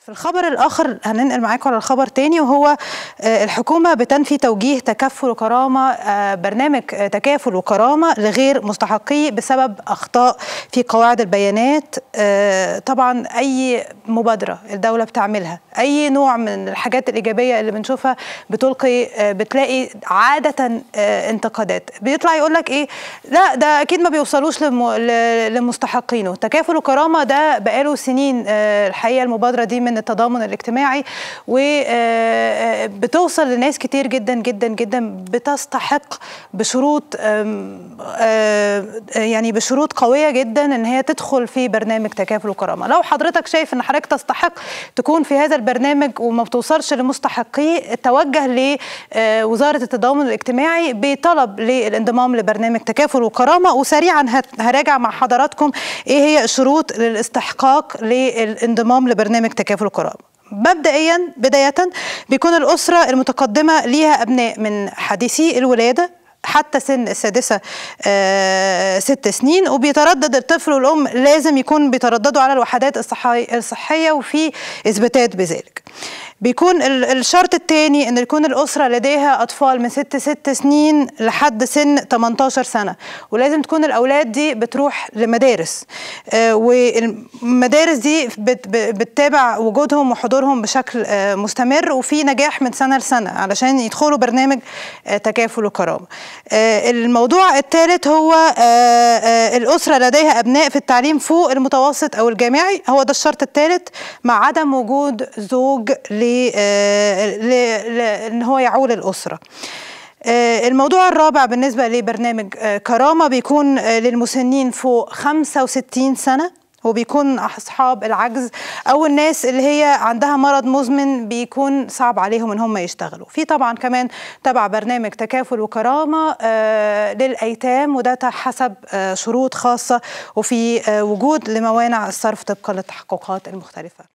في الخبر الآخر هننقل معاكم على الخبر تاني وهو آه، الحكومة بتنفي توجيه تكفل وكرامة آه، برنامج آه، تكافل وكرامة لغير مستحقيه بسبب أخطاء في قواعد البيانات طبعا أي مبادرة الدولة بتعملها أي نوع من الحاجات الإيجابية اللي بنشوفها بتلقي بتلاقي عادة انتقادات بيطلع يقول لك إيه لا ده أكيد ما بيوصلوش لمستحقينه تكافل وكرامة ده بقاله سنين الحقيقة المبادرة دي من من التضامن الاجتماعي وبتوصل آه، آه، لناس كتير جدا جدا جدا بتستحق بشروط آه، يعني بشروط قويه جدا ان هي تدخل في برنامج تكافل وكرامه لو حضرتك شايف ان حضرتك تستحق تكون في هذا البرنامج وما بتوصلش لمستحقيه توجه لوزاره التضامن الاجتماعي بطلب للانضمام لبرنامج تكافل وكرامه وسريعا هراجع مع حضراتكم ايه هي الشروط للاستحقاق للانضمام لبرنامج تكافل في القراءة مبدئيا بداية بيكون الأسرة المتقدمة ليها أبناء من حديثي الولادة حتى سن السادسة آه ست سنين وبيتردد الطفل والأم لازم يكون بيترددوا على الوحدات الصحية وفي إثباتات بذلك بيكون الشرط الثاني ان يكون الاسره لديها اطفال من ست ست سنين لحد سن 18 سنه ولازم تكون الاولاد دي بتروح لمدارس آه، والمدارس دي بتتابع وجودهم وحضورهم بشكل آه، مستمر وفي نجاح من سنه لسنه علشان يدخلوا برنامج آه، تكافل وكرامه الموضوع الثالث هو الاسره لديها ابناء في التعليم فوق المتوسط او الجامعي هو ده الشرط الثالث مع عدم وجود زوج ل لان هو يعول الاسره آه، الموضوع الرابع بالنسبة لبرنامج آه، كرامة بيكون آه، للمسنين فوق 65 سنة وبيكون أصحاب العجز أو الناس اللي هي عندها مرض مزمن بيكون صعب عليهم إن هم يشتغلوا في طبعا كمان تبع برنامج تكافل وكرامة للأيتام وده حسب شروط خاصة وفي وجود لموانع الصرف طبقا للتحققات المختلفة